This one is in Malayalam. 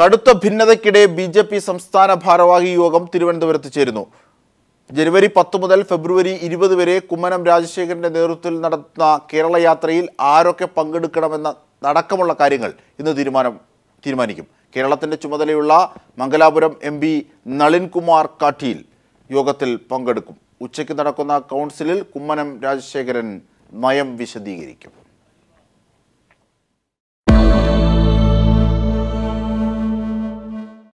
കടുത്ത ഭിന്നതയ്ക്കിടെ ബി ജെ പി സംസ്ഥാന ഭാരവാഹി യോഗം തിരുവനന്തപുരത്ത് ചേരുന്നു ജനുവരി പത്ത് മുതൽ ഫെബ്രുവരി ഇരുപത് വരെ കുമ്മനം രാജശേഖരന്റെ നേതൃത്വത്തിൽ നടത്തുന്ന കേരള യാത്രയിൽ ആരൊക്കെ പങ്കെടുക്കണമെന്ന അടക്കമുള്ള കാര്യങ്ങൾ ഇന്ന് തീരുമാനം തീരുമാനിക്കും കേരളത്തിന്റെ ചുമതലയുള്ള മംഗലാപുരം എം പി നളിൻകുമാർ കാട്ടിയിൽ യോഗത്തിൽ പങ്കെടുക്കും ഉച്ചയ്ക്ക് നടക്കുന്ന കൗൺസിലിൽ കുമ്മനം രാജശേഖരൻ നയം വിശദീകരിക്കും